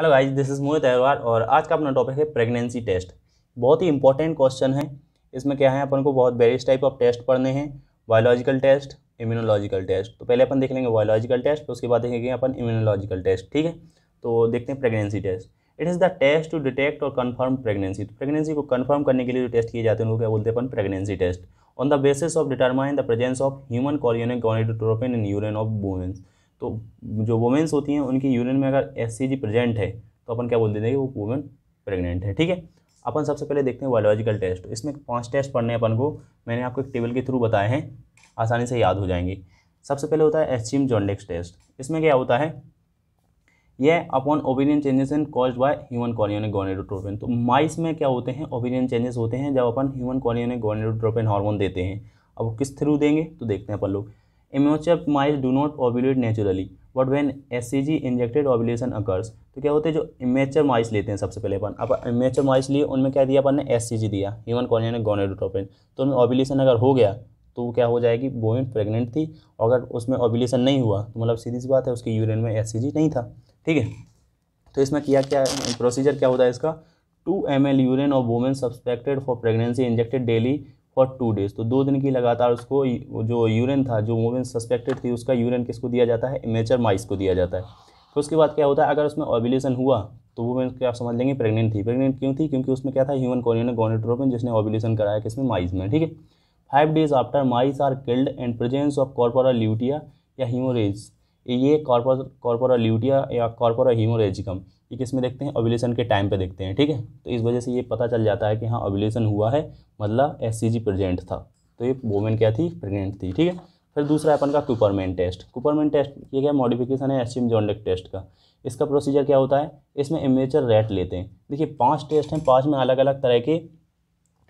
hello guys this is Mohit Agarwal और आज का अपना टॉपिक है प्रेगनेंसी टेस्ट बहुत ही इंपॉर्टेंट क्वेश्चन है इसमें क्या है अपन को बहुत वेरियस टाइप ऑफ टेस्ट पढ़ने हैं बायोलॉजिकल टेस्ट इम्यूनोलॉजिकल टेस्ट तो पहले अपन देख लेंगे बायोलॉजिकल टेस्ट उसके बाद देखेंगे अपन इम्यूनोलॉजिकल टेस्ट ठीक है तो देखते हैं pregnancy test it is the test to detect और कन्फर्म प्रेगनेंसी तो प्रेगनेंसी को कन्फर्म करने के लिए जो टेस्ट किए जाते हैं उनको क्या बोलते हैं अपन pregnancy test on the basis of determine the presence of human chorionic gonadotropin in urine of womens तो जो वुमेंस होती हैं उनकी यूरिन में अगर एस प्रेजेंट है तो अपन क्या बोल देते हैं वो वुमेन प्रेगनेंट है ठीक है अपन सबसे पहले देखते हैं बायोलॉजिकल टेस्ट इसमें पांच टेस्ट पढ़ने अपन को मैंने आपको एक टेबल के थ्रू बताए हैं आसानी से याद हो जाएंगे सबसे पहले होता है एस्टीम जॉन्डेक्स टेस्ट इसमें क्या होता है यह upon opinion changes in cause by human chorion gonadotropin तो माइस में क्या होते हैं ओपिनियन चेंजेस होते हैं जब अपन ह्यूमन कॉलियन गोनेडोट्रोपिन हार्मोन देते हैं अब किस थ्रू देंगे तो देखते हैं अपन लोग immature mice do not ovulate naturally but when S C G injected ovulation occurs तो क्या होते हैं जो इमेचर माइस लेते हैं सबसे पहले अपन अब इमेचर माइस लिए उनमें क्या दिया अपन ने एस सी जी दिया ह्यूमन ने गोनेडोटोपिन तो उनमें ओबुलेशन अगर हो गया तो क्या हो जाएगी वोमेन प्रेग्नेंट थी और अगर उसमें ओबुलेशन नहीं हुआ तो मतलब सीधी सी बात है उसके यूरिन में एस सी जी नहीं था ठीक है तो इसमें किया क्या प्रोसीजर क्या होता है इसका टू एम एल यूरिन और women suspected for pregnancy injected daily for two days तो दो दिन की लगातार उसको जो यूरिन था जो वुमेन सस्पेक्टेड थी उसका यूरिन किसको दिया जाता है मेचर माइस को दिया जाता है फिर तो उसके बाद क्या होता है अगर उसमें ऑबिलेशन हुआ तो वो मैं आप समझ लेंगे प्रेग्नेंट थी प्रेग्नेंट क्यों थी क्योंकि उसमें क्या था ह्यूमन कॉलोनी गोनेट्रोपिन जिसने ऑबिलेशन कराया किसमें माइस में ठीक है five days after mice are killed and presence of corpora lutea या हीमोरेज ये कॉर्पोरा ल्यूटिया या कॉर्पोरा हीमोरेजिकम ये किस में देखते हैं ओबिलेशन के टाइम पे देखते हैं ठीक है तो इस वजह से ये पता चल जाता है कि हाँ ओबिलेशन हुआ है मतलब एस प्रेजेंट था तो ये वोमेन क्या थी प्रेगनेंट थी ठीक है फिर दूसरा अपन का कुपरमैन टेस्ट कुपरमैन टेस्ट ये क्या मॉडिफिकेशन है एस्टिम जॉन्डक टेस्ट का इसका प्रोसीजर क्या होता है इसमें इमेचर रेट लेते हैं देखिए पाँच टेस्ट हैं पाँच में अलग अलग तरह के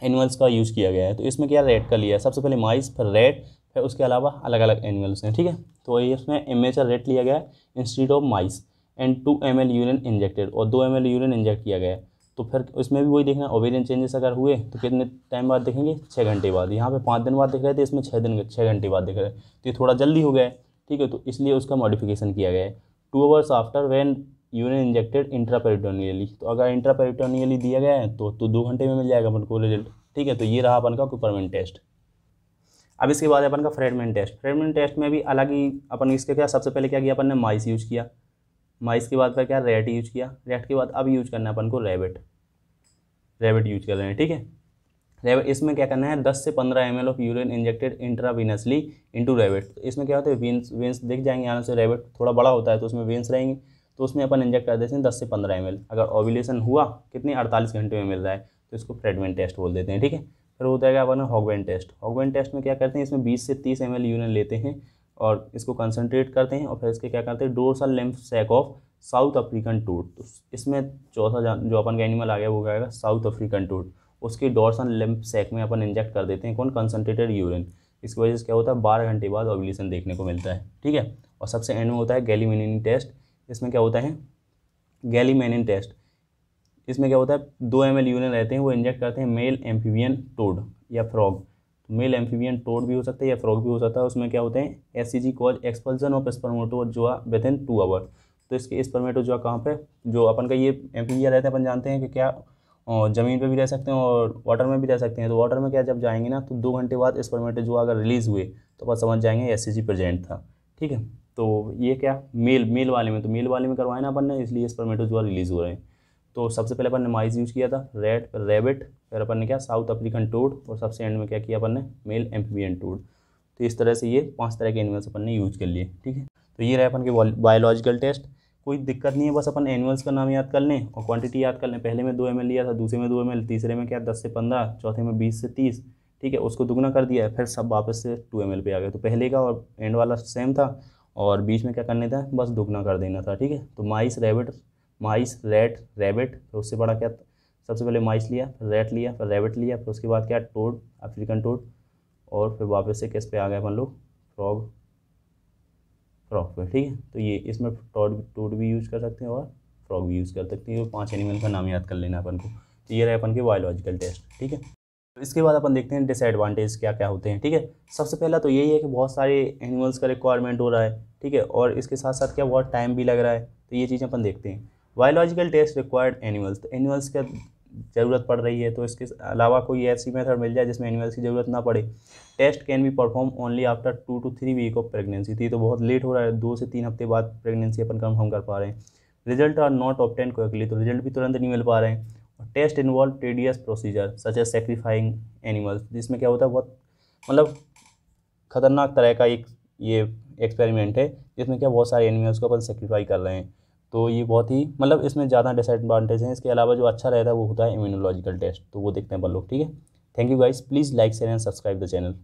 एनिमल्स का यूज़ किया गया है तो इसमें क्या रेट का लिया है सबसे पहले माइस फिर रेट फिर उसके अलावा अलग अलग एनिमल्स हैं ठीक है तो ये इसमें एम रेट लिया गया है institute of mice and two M L urine injected और दो एम एल यूरिन इंजेक्ट किया गया है तो फिर इसमें भी वही देखना है ओवेरियन चेंजेस अगर हुए तो कितने टाइम बाद देखेंगे छः घंटे बाद यहाँ पे पाँच दिन बाद दिख रहे थे इसमें छः दिन छः घंटे बाद दिख रहे तो ये थोड़ा जल्दी हो गया है ठीक है तो इसलिए उसका मॉडिफिकेशन किया गया है two hours after when urine injected intraperitoneally तो अगर इंट्रापेरिटोनियली दिया गया है तो, तो दो घंटे में मिल जाएगा अपन को रिजल्ट ठीक है तो ये रहा अपन का कुपरमेंट टेस्ट अब इसके बाद अपन का फ्रेगमेंट टेस्ट फ्रेगमेंट टेस्ट में भी अलग ही अपन इसके क्या सबसे पहले क्या किया अपन ने माइस यूज किया माइस के बाद फिर क्या रेट यूज किया रेट के बाद अब यूज करना है अपन को रेबिट रेबिट यूज कर रहे हैं ठीक है रेबिट इसमें क्या करना है दस से पंद्रह M of urine injected intravenously into rabbit तो इसमें क्या होता है वेंस वेंस दिख जाएंगे यहाँ से रेबिट थोड़ा बड़ा होता है तो उसमें वेंस रहेंगे तो उसमें अपन इंजेक्ट कर देते हैं दस से पंद्रह एम अगर ओविलेशन हुआ कितने अड़तालीस घंटे में मिल रहा है तो इसको फ्रेगमेंट टेस्ट बोल देते हैं ठीक है फिर होता है क्या अपना हॉगवेन टेस्ट हॉगवेन टेस्ट में क्या करते हैं इसमें बीस से तीस एम यूनियन लेते हैं और इसको कंसनट्रेट करते हैं और फिर इसके क्या करते हैं dorsal lymph sac of South African toad तो इसमें चौथा जो अपन का एनिमल आ गया वो आएगा साउथ अफ्रीकन टूट उसके डोरसन लिम्फ सेक में अपन इंजेक्ट कर देते हैं कौन कंसनट्रेटेड यूरिन इसकी वजह से क्या होता है बारह घंटे बाद ऑब्लिशन देखने को मिलता है ठीक है और सबसे एंड में होता है गैलीमेनिन टेस्ट इसमें क्या होता है गैलीमेनिन टेस्ट इसमें क्या होता है दो एम एल यूरिन रहते हैं वो इंजेक्ट करते हैं मेल एम्फीवियन टोड या फ्रॉग तो मेल एम्फीवियन टोड भी हो सकता है या फ्रॉग भी हो सकता है उसमें क्या होते हैं S C G cause expulsion of जो विद इन टू आवर तो इसके है कहाँ पर जो अपन का ये एम्फीविया रहते हैं अपन जानते हैं कि क्या और ज़मीन पे भी रह सकते हैं और वाटर में भी रह सकते हैं तो वाटर में क्या जब जाएंगे ना तो दो घंटे बाद जो अगर रिलीज़ हुए तो अपन समझ जाएंगे एस सी जी प्रेजेंट था ठीक है तो ये क्या मेल मेल वाले में तो मेल वाले में करवाए ना अपन ने इसलिए जो रिलीज़ हो रहे हैं तो सबसे पहले अपन ने माइज यूज़ किया था रेड रेबिट फिर अपन ने क्या साउथ अफ्रीकन टूड और सबसे एंड में क्या किया अपन ने मेल एम्फीबियन टूड तो इस तरह से ये पांच तरह के एनिमल्स अपन ने यूज कर लिए ठीक है तो ये रहे अपन के बायोलॉजिकल टेस्ट कोई दिक्कत नहीं है बस अपन एनिमल्स का नाम याद कर लें और क्वान्टिटी याद कर लें पहले में दो एम लिया था दूसरे में दो एम तीसरे में क्या दस से पंद्रह चौथे में बीस से तीस ठीक है उसको दुगना कर दिया है फिर सब वापस से टू एम पे आ गए तो पहले का और एंड वाला सेम था और बीच में क्या करने था बस दुगना कर देना था ठीक है तो mice rabbit mice rat rabbit फिर उससे बड़ा क्या सबसे पहले माइस लिया फिर रेट लिया फिर रेबिट लिया फिर उसके बाद क्या टोड अफ्रीकन टोड और फिर वापस से किस पे आ गए अपन लोग फ्रॉग फ्रॉग पे ठीक है तो ये इसमें टोड टोड भी यूज़ कर सकते हैं और फ्रॉग भी यूज़ कर सकते हैं पाँच एनिमल का नाम याद कर लेना अपन को तो ये रहे अपन के बायोलॉजिकल टेस्ट ठीक है इसके बाद अपन देखते हैं डिसएडवांटेज क्या क्या होते हैं ठीक है सबसे पहला तो यही है कि बहुत सारे एनिमल्स का रिक्वायरमेंट हो रहा है ठीक है और इसके साथ साथ क्या बहुत टाइम भी लग रहा है तो ये चीज़ें अपन देखते हैं बायोलॉजिकल टेस्ट रिक्वायर्ड एनिमल्स तो एनिमल्स का ज़रूरत पड़ रही है तो इसके अलावा कोई ऐसी मेथड मिल जाए जिसमें एनिमल्स की ज़रूरत ना पड़े test can be perform only after two two three week of pregnancy थी तो बहुत लेट हो रहा है दो से तीन हफ्ते बाद प्रेगनेंसी अपन कन्फर्म कर पा रहे हैं result are not obtained quickly तो रिजल्ट भी तुरंत नहीं मिल पा रहे हैं और test involve tedious procedure such as sacrificing animals जिसमें क्या होता है बहुत मतलब खतरनाक तरह का एक ये एक्सपेरिमेंट है जिसमें क्या बहुत सारे एनिमल्स को अपन सेक्रीफाई कर रहे हैं तो ये बहुत ही मतलब इसमें ज़्यादा डिसएडवांटेज हैं इसके अलावा जो अच्छा रहता है वो होता है इम्यूनोलॉजिकल टेस्ट तो वो देखते हैं बल लोग ठीक है thank you guys please like share and subscribe the channel